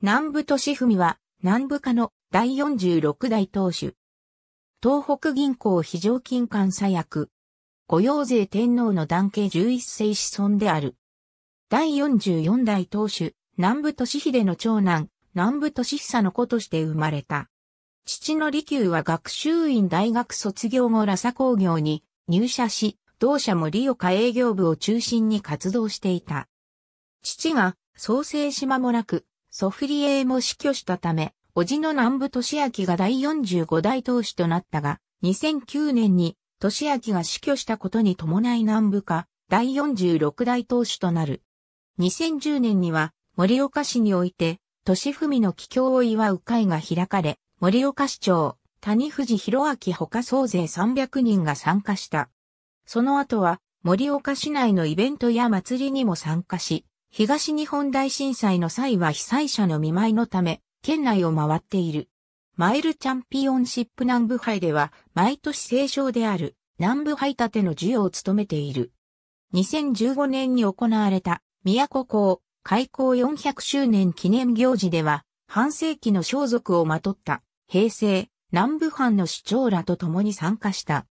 南部敏文は、南部課の第46代当主。東北銀行非常勤監査役。御用税天皇の男系11世子孫である。第44代当主、南部敏秀の長男、南部敏久の子として生まれた。父の利休は学習院大学卒業後ラサ工業に入社し、同社も利岡営業部を中心に活動していた。父が創生しまもなく、ソフリエーも死去したため、叔父の南部俊明が第45代当主となったが、2009年に俊明が死去したことに伴い南部か、第46代当主となる。2010年には、森岡市において、俊文の帰郷を祝う会が開かれ、森岡市長、谷藤弘明ほか総勢300人が参加した。その後は、森岡市内のイベントや祭りにも参加し、東日本大震災の際は被災者の見舞いのため、県内を回っている。マイルチャンピオンシップ南部杯では、毎年聖称である、南部杯立ての授与を務めている。2015年に行われた、宮古港、開港400周年記念行事では、半世紀の装束をまとった、平成、南部藩の市長らと共に参加した。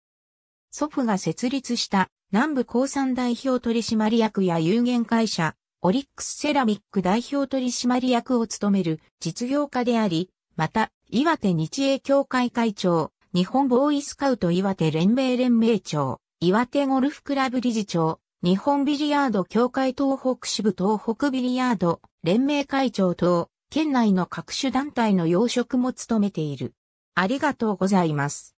祖父が設立した、南部鉱産代表取締役や有限会社、オリックスセラミック代表取締役を務める実業家であり、また、岩手日英協会会長、日本ボーイスカウト岩手連盟連盟長、岩手ゴルフクラブ理事長、日本ビリヤード協会東北支部東北ビリヤード連盟会長等、県内の各種団体の要職も務めている。ありがとうございます。